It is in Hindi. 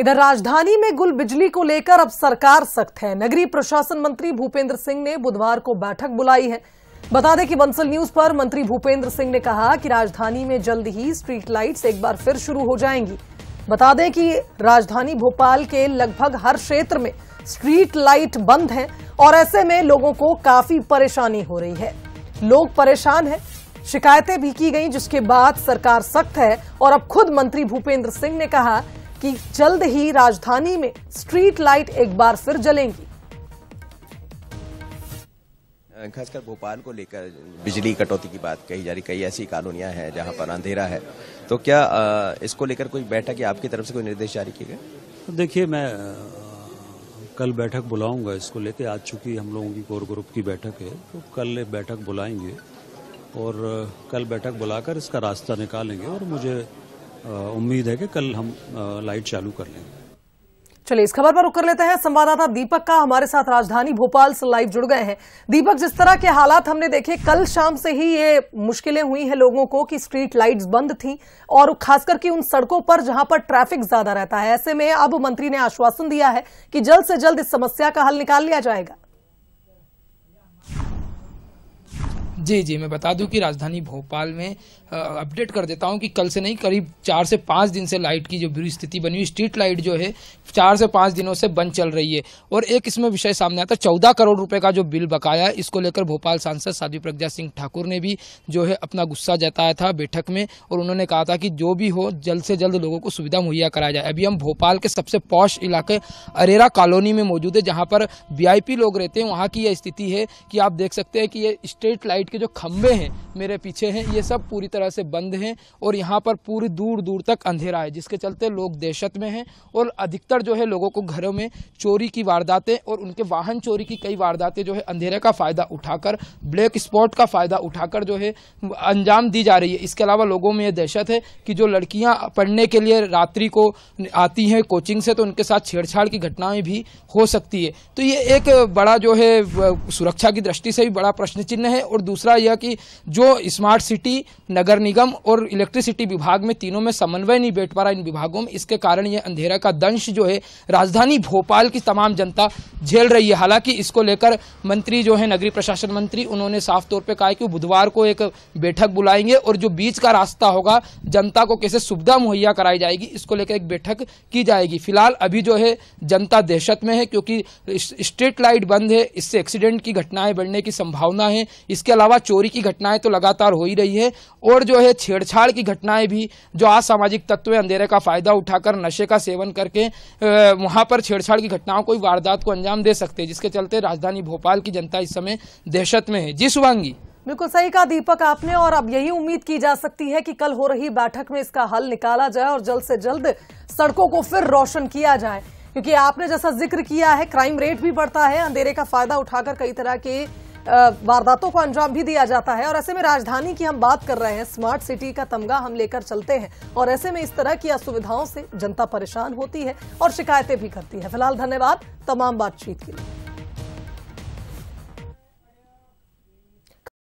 इधर राजधानी में गुल बिजली को लेकर अब सरकार सख्त है नगरीय प्रशासन मंत्री भूपेंद्र सिंह ने बुधवार को बैठक बुलाई है बता दें कि बंसल न्यूज पर मंत्री भूपेंद्र सिंह ने कहा कि राजधानी में जल्द ही स्ट्रीट लाइट्स एक बार फिर शुरू हो जाएंगी बता दें कि राजधानी भोपाल के लगभग हर क्षेत्र में स्ट्रीट लाइट बंद है और ऐसे में लोगों को काफी परेशानी हो रही है लोग परेशान है शिकायतें भी की गई जिसके बाद सरकार सख्त है और अब खुद मंत्री भूपेंद्र सिंह ने कहा कि जल्द ही राजधानी में स्ट्रीट लाइट एक बार फिर जलेंगी खासकर भोपाल को लेकर बिजली कटौती की बात कही जा रही कई ऐसी कॉलोनियां हैं जहां पर अंधेरा है तो क्या इसको लेकर कोई बैठक या आपकी तरफ से कोई निर्देश जारी किए गए देखिए मैं कल बैठक बुलाऊंगा इसको लेकर आज चुकी हम लोगों की कोर ग्रुप की बैठक है तो कल बैठक बुलाएंगे और कल बैठक बुलाकर इसका रास्ता निकालेंगे और मुझे उम्मीद है कि कल हम लाइट चालू कर लेंगे चलिए इस खबर पर रुक कर लेते हैं संवाददाता दीपक का हमारे साथ राजधानी भोपाल से लाइव जुड़ गए हैं दीपक जिस तरह के हालात हमने देखे कल शाम से ही ये मुश्किलें हुई हैं लोगों को कि स्ट्रीट लाइट्स बंद थी और खासकर कि उन सड़कों पर जहां पर ट्रैफिक ज्यादा रहता है ऐसे में अब मंत्री ने आश्वासन दिया है कि जल्द से जल्द इस समस्या का हल निकाल लिया जाएगा जी जी मैं बता दूं कि राजधानी भोपाल में अपडेट कर देता हूं कि कल से नहीं करीब चार से पाँच दिन से लाइट की जो बुरी स्थिति बनी हुई स्ट्रीट लाइट जो है चार से पाँच दिनों से बंद चल रही है और एक इसमें विषय सामने आता है चौदह करोड़ रुपये का जो बिल बकाया इसको लेकर भोपाल सांसद साध्वी प्रज्ञा सिंह ठाकुर ने भी जो है अपना गुस्सा जताया था बैठक में और उन्होंने कहा था कि जो भी हो जल्द से जल्द लोगों को सुविधा मुहैया कराया जाए अभी हम भोपाल के सबसे पौश इलाके अरेरा कॉलोनी में मौजूद है जहाँ पर वी लोग रहते हैं वहाँ की यह स्थिति है कि आप देख सकते हैं कि ये स्ट्रीट लाइट के जो खम्भे हैं मेरे पीछे हैं ये सब पूरी तरह से बंद हैं और यहाँ पर पूरी दूर दूर तक अंधेरा है जिसके चलते लोग दहशत में हैं और अधिकतर जो है लोगों को घरों में चोरी की वारदातें और उनके वाहन चोरी की कई वारदातें जो है अंधेरे का फ़ायदा उठाकर ब्लैक स्पॉट का फ़ायदा उठाकर जो है अंजाम दी जा रही है इसके अलावा लोगों में ये दहशत है कि जो लड़कियाँ पढ़ने के लिए रात्रि को आती हैं कोचिंग से तो उनके साथ छेड़छाड़ की घटनाएं भी हो सकती है तो ये एक बड़ा जो है सुरक्षा की दृष्टि से भी बड़ा प्रश्न चिन्ह है और दूसरा दूसरा यह कि जो स्मार्ट सिटी नगर निगम और इलेक्ट्रिसिटी विभाग में तीनों में समन्वय नहीं बैठ पा रहा इन विभागों में इसके कारण यह अंधेरा का दंश जो है राजधानी भोपाल की तमाम जनता झेल रही है हालांकि इसको लेकर मंत्री जो है नगरीय प्रशासन मंत्री उन्होंने साफ तौर पर कहा कि बुधवार को एक बैठक बुलाएंगे और जो बीच का रास्ता होगा जनता को कैसे सुविधा मुहैया कराई जाएगी इसको लेकर एक बैठक की जाएगी फिलहाल अभी जो है जनता दहशत में है क्योंकि स्ट्रीट लाइट बंद है इससे एक्सीडेंट की घटनाएं बढ़ने की संभावना है इसके अलावा अलावा चोरी की घटनाएं तो लगातार हो ही रही है और जो है छेड़छाड़ की घटनाएं भी जो असामाजिक तत्व अंधेरे का फ़ायदा उठाकर नशे का सेवन करके वहाँ पर छेड़छाड़ की घटनाओं को वारदात को अंजाम दे सकते हैं जिसके चलते राजधानी भोपाल की जनता इस समय दहशत में है जी शुभांगी बिल्कुल सही कहा दीपक आपने और अब यही उम्मीद की जा सकती है कि कल हो रही बैठक में इसका हल निकाला जाए और जल्द से जल्द सड़कों को फिर रोशन किया जाए क्योंकि आपने जैसा जिक्र किया है क्राइम रेट भी बढ़ता है अंधेरे का फायदा उठाकर कई तरह के वारदातों को अंजाम भी दिया जाता है और ऐसे में राजधानी की हम बात कर रहे हैं स्मार्ट सिटी का तमगा हम लेकर चलते हैं और ऐसे में इस तरह की असुविधाओं से जनता परेशान होती है और शिकायतें भी करती है फिलहाल धन्यवाद तमाम बातचीत के लिए